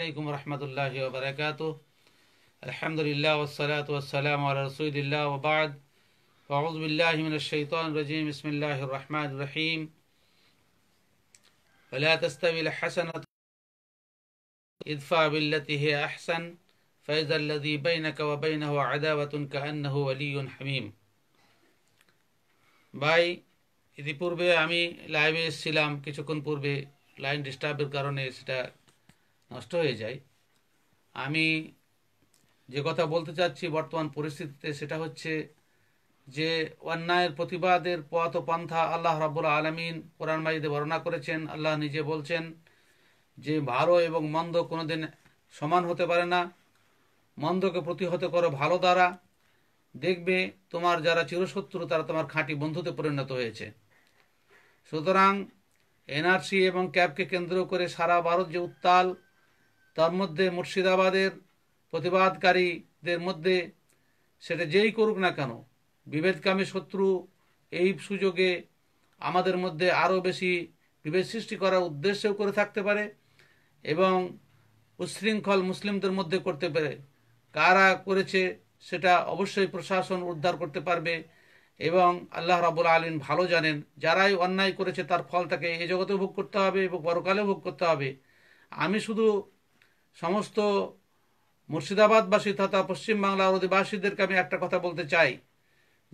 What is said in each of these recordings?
عليكم ورحمة الله وبركاته الحمد لله والصلاة والسلام على رسول الله وبعد فأعوذ بالله من الشيطان الرجيم بسم الله الرحمن الرحيم فلا تستوي الحسنة ادفع بالتي هي أحسن فإذا الذي بينك وبينه عداوة كأنه ولي حميم إذا ইতিপূর্বে আমি লাইভে এসেছিলাম কিছুক্ষণ পূর্বে লাইন ডিস্টার্বের কারণে সেটা নষ্ট হয়ে যায় আমি যে কথা বলতে চাচ্ছি বর্তমান পরিস্থিতিতে সেটা হচ্ছে যে অন্যায়ের প্রতিবাদের পথ ও পন্থা আল্লাহ রাবুল আলমিন কোরআন মাজিদে বর্ণনা করেছেন আল্লাহ নিজে বলছেন যে ভালো এবং মন্দ কোনোদিন সমান হতে পারে না মন্দকে প্রতিহত করো ভালো দ্বারা দেখবে তোমার যারা চিরশত্রু তারা তোমার খাঁটি বন্ধুতে পরিণত হয়েছে সুতরাং এনআরসি এবং ক্যাবকে কেন্দ্র করে সারা ভারত যে উত্তাল তার মধ্যে মুর্শিদাবাদের প্রতিবাদকারীদের মধ্যে সেটা যেই করুক না কেন বিভেদকামী শত্রু এই সুযোগে আমাদের মধ্যে আরও বেশি বিভেদ সৃষ্টি করার উদ্দেশ্যেও করে থাকতে পারে এবং উচ্ছৃঙ্খল মুসলিমদের মধ্যে করতে পারে কারা করেছে সেটা অবশ্যই প্রশাসন উদ্ধার করতে পারবে এবং আল্লাহ রাবুল আলীন ভালো জানেন যারাই অন্যায় করেছে তার ফলটাকে এ জগতেও ভোগ করতে হবে এবং পরকালেও ভোগ করতে হবে আমি শুধু সমস্ত মুর্শিদাবাদবাসী তথা পশ্চিমবাংলা অধিবাসীদেরকে আমি একটা কথা বলতে চাই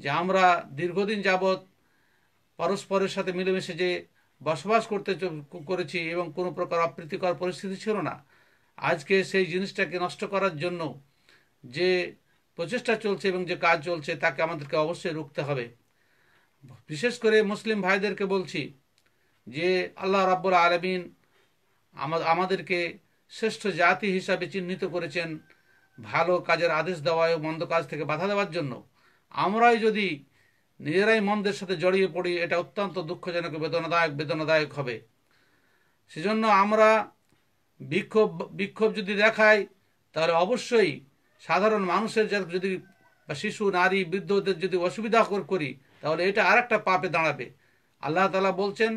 যে আমরা দীর্ঘদিন যাবৎ পরস্পরের সাথে মিলেমিশে যে বসবাস করতে করেছি এবং কোনো প্রকার অপ্রীতিকর পরিস্থিতি ছিল না আজকে সেই জিনিসটাকে নষ্ট করার জন্য যে প্রচেষ্টা চলছে এবং যে কাজ চলছে তাকে আমাদেরকে অবশ্যই রুখতে হবে বিশেষ করে মুসলিম ভাইদেরকে বলছি যে আল্লাহ রাব্বুল আলমিন আমাদেরকে শ্রেষ্ঠ জাতি হিসাবে চিহ্নিত করেছেন ভালো কাজের আদেশ দেওয়ায় মন্দ কাজ থেকে বাধা দেওয়ার জন্য আমরাই যদি নিজেরাই মন্দের সাথে জড়িয়ে পড়ি এটা অত্যন্ত দুঃখজনক বেদনাদায়ক বেদনাদায়ক হবে সেজন্য আমরা বিক্ষোভ বিক্ষোভ যদি দেখাই তাহলে অবশ্যই সাধারণ মানুষের যদি শিশু নারী বৃদ্ধদের যদি অসুবিধা করি তাহলে এটা আর একটা পাপে দাঁড়াবে আল্লাহ তালা বলছেন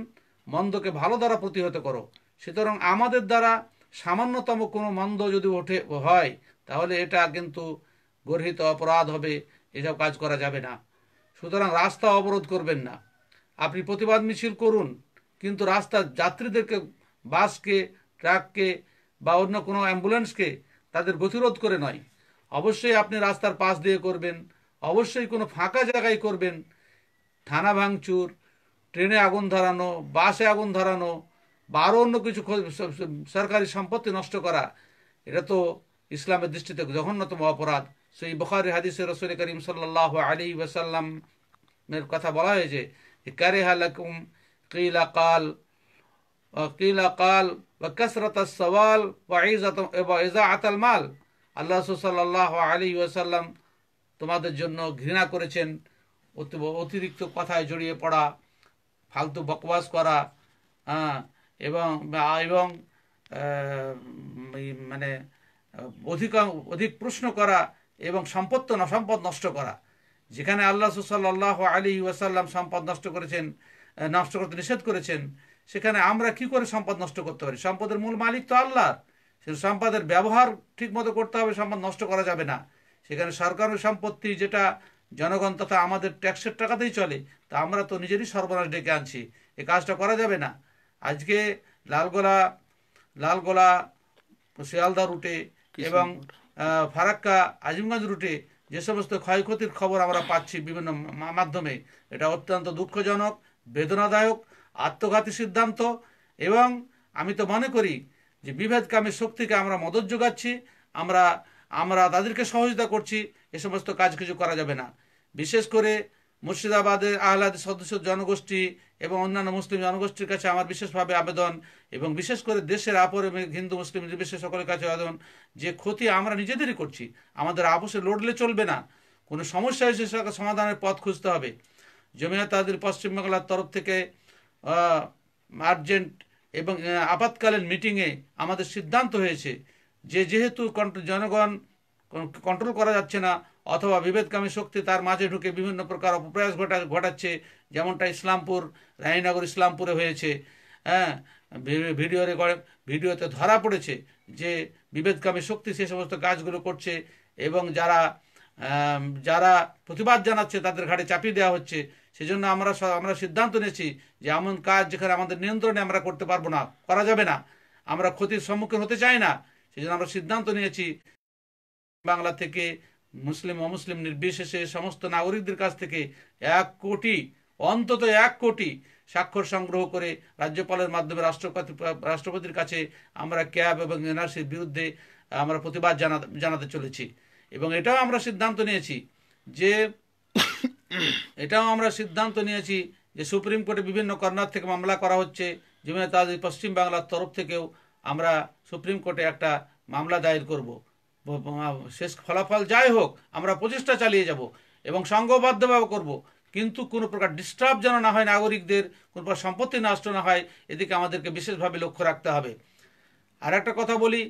মন্দকে ভালো দ্বারা প্রতিহত করো সুতরাং আমাদের দ্বারা সামান্যতম কোনো মন্দ যদি ওঠে হয় তাহলে এটা কিন্তু গর্হিত অপরাধ হবে এসব কাজ করা যাবে না সুতরাং রাস্তা অবরোধ করবেন না আপনি প্রতিবাদ মিছিল করুন কিন্তু রাস্তা যাত্রীদেরকে বাসকে ট্রাককে বা অন্য কোনো অ্যাম্বুলেন্সকে তাদের গতিরোধ করে নয় অবশ্যই আপনি রাস্তার পাশ দিয়ে করবেন অবশ্যই কোনো ফাঁকা জায়গায় করবেন থানা ভাঙচুর ট্রেনে আগুন ধরানো বাসে আগুন ধরানো বা আরও অন্য কিছু সরকারি সম্পত্তি নষ্ট করা এটা তো ইসলামের দৃষ্টিতে জঘন্যতম অপরাধ সেই বখারি হাদিসে রসুল করিম সাল্লাহ আলী ওয়াসাল্লামের কথা বলা হয়েছে কারে হালাকুম কিলা কাল কিলা কাল বা কসরত সওয়াল বা ইজাত ইজা আতাল মাল আল্লাহ সাল্লাহ আলী ওয়াসাল্লাম তোমাদের জন্য ঘৃণা করেছেন অতিরিক্ত কথায় জড়িয়ে পড়া ফালতু বকবাস করা হ্যাঁ এবং এবং মানে অধিক অধিক প্রশ্ন করা এবং সম্পদ সম্পদ নষ্ট করা যেখানে আল্লাহ সুসাল্লাহ আলী ওয়াসাল্লাম সম্পদ নষ্ট করেছেন নষ্ট করতে নিষেধ করেছেন সেখানে আমরা কি করে সম্পদ নষ্ট করতে পারি সম্পদের মূল মালিক তো আল্লাহ সে সম্পদের ব্যবহার ঠিক মতো করতে হবে সম্পদ নষ্ট করা যাবে না সেখানে সরকারের সম্পত্তি যেটা জনগণ তথা আমাদের ট্যাক্সের টাকাতেই চলে তা আমরা তো নিজেরই সর্বনাশ ডেকে আনছি এ কাজটা করা যাবে না আজকে লালগোলা লালগোলা শিয়ালদা রুটে এবং ফারাক্কা আজিমগঞ্জ রুটে যে সমস্ত ক্ষয়ক্ষতির খবর আমরা পাচ্ছি বিভিন্ন মাধ্যমে এটা অত্যন্ত দুঃখজনক বেদনাদায়ক আত্মঘাতী সিদ্ধান্ত এবং আমি তো মনে করি যে বিভেদকামী শক্তিকে আমরা মদত যোগাচ্ছি আমরা আমরা তাদেরকে সহযোগিতা করছি এ সমস্ত কাজ কিছু করা যাবে না বিশেষ করে মুর্শিদাবাদের আহ্লাদ সদস্য জনগোষ্ঠী এবং অন্যান্য মুসলিম জনগোষ্ঠীর কাছে আমার বিশেষভাবে আবেদন এবং বিশেষ করে দেশের আপর এবং হিন্দু মুসলিম নির্বিশেষ সকলের কাছে আবেদন যে ক্ষতি আমরা নিজেদেরই করছি আমাদের আপসে লড়লে চলবে না কোনো সমস্যা হয়েছে সেটাকে সমাধানের পথ খুঁজতে হবে জমিয়া তাদের পশ্চিমবাংলার তরফ থেকে আর্জেন্ট এবং আপাতকালীন মিটিংয়ে আমাদের সিদ্ধান্ত হয়েছে যে যেহেতু জনগণ কন্ট্রোল করা যাচ্ছে না অথবা বিভেদকামী শক্তি তার মাঝে ঢুকে বিভিন্ন প্রকার অপপ্রয়াস ঘটা ঘটাচ্ছে যেমনটা ইসলামপুর রায়নগর ইসলামপুরে হয়েছে হ্যাঁ ভিডিও রেকর্ড ভিডিওতে ধরা পড়েছে যে বিভেদকামী শক্তি সে সমস্ত কাজগুলো করছে এবং যারা যারা প্রতিবাদ জানাচ্ছে তাদের ঘাড়ে চাপিয়ে দেওয়া হচ্ছে সেজন্য আমরা আমরা সিদ্ধান্ত নিয়েছি যে এমন কাজ যেখানে আমাদের নিয়ন্ত্রণে আমরা করতে পারবো না করা যাবে না আমরা ক্ষতির সম্মুখীন হতে চাই না সেজন্য আমরা সিদ্ধান্ত নিয়েছি বাংলা থেকে মুসলিম অমুসলিম নির্বিশেষে সমস্ত নাগরিকদের কাছ থেকে এক কোটি অন্তত এক কোটি স্বাক্ষর সংগ্রহ করে রাজ্যপালের মাধ্যমে রাষ্ট্রপতি রাষ্ট্রপতির কাছে আমরা ক্যাব এবং এনআরসির বিরুদ্ধে আমরা প্রতিবাদ জানা জানাতে চলেছি এবং এটাও আমরা সিদ্ধান্ত নিয়েছি যে এটাও আমরা সিদ্ধান্ত নিয়েছি যে সুপ্রিম কোর্টে বিভিন্ন কর্নার থেকে মামলা করা হচ্ছে যেমন তাদের পশ্চিমবাংলার তরফ থেকেও আমরা সুপ্রিম কোর্টে একটা মামলা দায়ের করবো শেষ ফলাফল যাই হোক আমরা প্রচেষ্টা চালিয়ে যাব এবং সংঘবদ্ধভাবে করব কিন্তু কোনো প্রকার ডিস্টার্ব যেন না হয় নাগরিকদের কোনো প্রকার সম্পত্তি নষ্ট না হয় এদিকে আমাদেরকে বিশেষভাবে লক্ষ্য রাখতে হবে আর একটা কথা বলি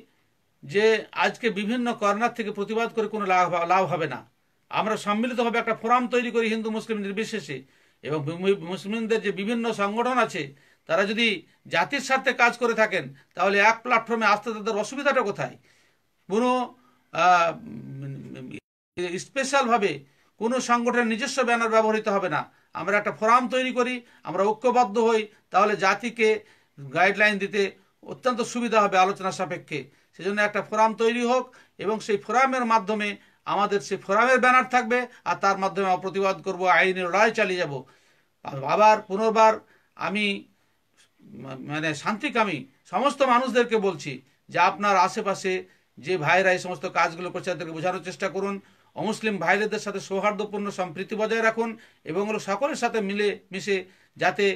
যে আজকে বিভিন্ন কর্নার থেকে প্রতিবাদ করে কোনো লাভ লাভ হবে না আমরা সম্মিলিতভাবে একটা ফোরাম তৈরি করি হিন্দু মুসলিম নির্বিশেষে এবং মুসলিমদের যে বিভিন্ন সংগঠন আছে তারা যদি জাতির স্বার্থে কাজ করে থাকেন তাহলে এক প্ল্যাটফর্মে আসতে তাদের অসুবিধাটা কোথায় কোনো স্পেশালভাবে কোনো সংগঠনের নিজস্ব ব্যানার ব্যবহৃত হবে না আমরা একটা ফোরাম তৈরি করি আমরা ঐক্যবদ্ধ হই তাহলে জাতিকে গাইডলাইন দিতে অত্যন্ত সুবিধা হবে আলোচনা সাপেক্ষে সেজন্য একটা ফোরাম তৈরি হোক এবং সেই ফোরামের মাধ্যমে আমাদের সেই ফোরামের ব্যানার থাকবে আর তার মাধ্যমে আমরা প্রতিবাদ করব আইনের লড়াই চালিয়ে যাব আবার পুনর্বার আমি মানে শান্তিকামী সমস্ত মানুষদেরকে বলছি যে আপনার আশেপাশে যে ভাইরা এই সমস্ত কাজগুলো করছে তাদেরকে বোঝানোর চেষ্টা করুন অমুসলিম ভাইদের সাথে সৌহার্দ্যপূর্ণ সম্প্রীতি বজায় রাখুন এবং হলো সকলের সাথে মিলে মিশে যাতে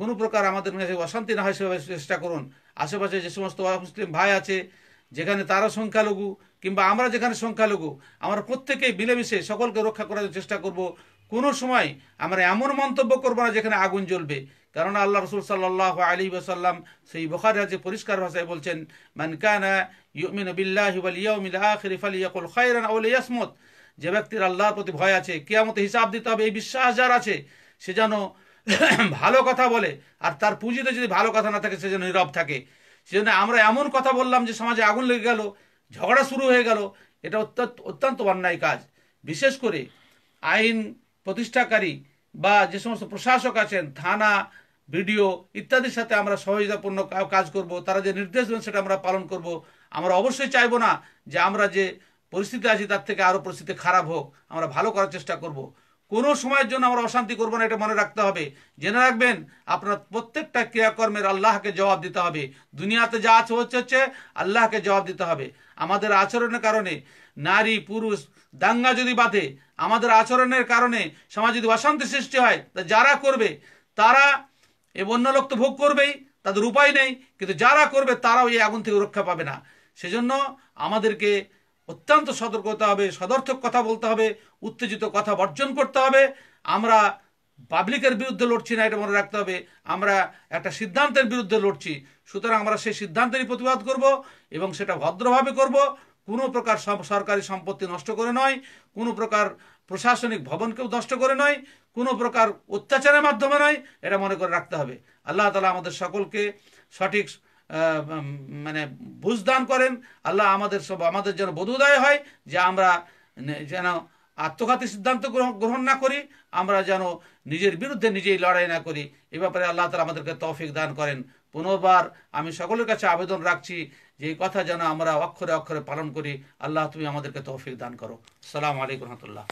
কোনো প্রকার আমাদের কাছে অশান্তি না হয় সেভাবে চেষ্টা করুন আশেপাশে যে সমস্ত অমুসলিম ভাই আছে যেখানে তারা সংখ্যালঘু কিংবা আমরা যেখানে সংখ্যালঘু আমরা প্রত্যেকেই মিলেমিশে সকলকে রক্ষা করার চেষ্টা করব কোনো সময় আমরা এমন মন্তব্য করবো না যেখানে আগুন জ্বলবে কেননা আল্লাহ রসুল সাল্লাহ আলী ওসাল্লাম সেই বখারা যে পরিষ্কার ভাষায় বলছেন মানকানা ইউমিন বিল্লাহি ওয়াল ইয়াউমিল আখির ফালিয়াকুল খায়রান আও লিয়াসমুত যে ব্যক্তির আল্লাহর প্রতি ভয় আছে কিয়ামতে হিসাব দিতে হবে এই বিশ্বাস যার আছে সে যেন ভালো কথা বলে আর তার পুঁজিতে যদি ভালো কথা না থাকে সে যেন নীরব থাকে সেজন্য আমরা এমন কথা বললাম যে সমাজে আগুন লেগে গেল ঝগড়া শুরু হয়ে গেল এটা অত্যন্ত অত্যন্ত অন্যায় কাজ বিশেষ করে আইন প্রতিষ্ঠাকারী বা যে সমস্ত প্রশাসক আছেন থানা ভিডিও ইত্যাদির সাথে আমরা সহযোগিতাপূর্ণ কাজ করব তারা যে নির্দেশ দেবেন সেটা আমরা পালন করব আমরা অবশ্যই চাইবো না যে আমরা যে পরিস্থিতি আছি তার থেকে আরও পরিস্থিতি খারাপ হোক আমরা ভালো করার চেষ্টা করব। কোনো সময়ের জন্য আমরা অশান্তি করবো না এটা মনে রাখতে হবে জেনে রাখবেন আপনার প্রত্যেকটা ক্রিয়াকর্মের আল্লাহকে জবাব দিতে হবে দুনিয়াতে যা আছে হচ্ছে হচ্ছে আল্লাহকে জবাব দিতে হবে আমাদের আচরণের কারণে নারী পুরুষ দাঙ্গা যদি বাঁধে আমাদের আচরণের কারণে সমাজ যদি অশান্তি সৃষ্টি হয় তা যারা করবে তারা এ অন্য লোক তো ভোগ করবেই তাদের উপায় নেই কিন্তু যারা করবে তারাও এই আগুন থেকে রক্ষা পাবে না সেজন্য আমাদেরকে অত্যন্ত সতর্ক হতে হবে সদর্থক কথা বলতে হবে উত্তেজিত কথা বর্জন করতে হবে আমরা পাবলিকের বিরুদ্ধে লড়ছি না এটা মনে রাখতে হবে আমরা একটা সিদ্ধান্তের বিরুদ্ধে লড়ছি সুতরাং আমরা সেই সিদ্ধান্তেরই প্রতিবাদ করব এবং সেটা ভদ্রভাবে করব কোনো প্রকার সরকারি সম্পত্তি নষ্ট করে নয় কোনো প্রকার প্রশাসনিক ভবনকেও নষ্ট করে নয় কোনো প্রকার অত্যাচারের মাধ্যমে নয় এটা মনে করে রাখতে হবে আল্লাহ তালা আমাদের সকলকে সঠিক মানে বুঝদান করেন আল্লাহ আমাদের সব আমাদের যেন বোধোদয় হয় যে আমরা যেন আত্মঘাতী সিদ্ধান্ত গ্রহণ না করি আমরা যেন নিজের বিরুদ্ধে নিজেই লড়াই না করি এ ব্যাপারে আল্লাহ তালা আমাদেরকে তৌফিক দান করেন পুনর্বার আমি সকলের কাছে আবেদন রাখছি যে এই কথা যেন আমরা অক্ষরে অক্ষরে পালন করি আল্লাহ তুমি আমাদেরকে তৌফিক দান করো সালাম আলাইকুম রহমতুল্লাহ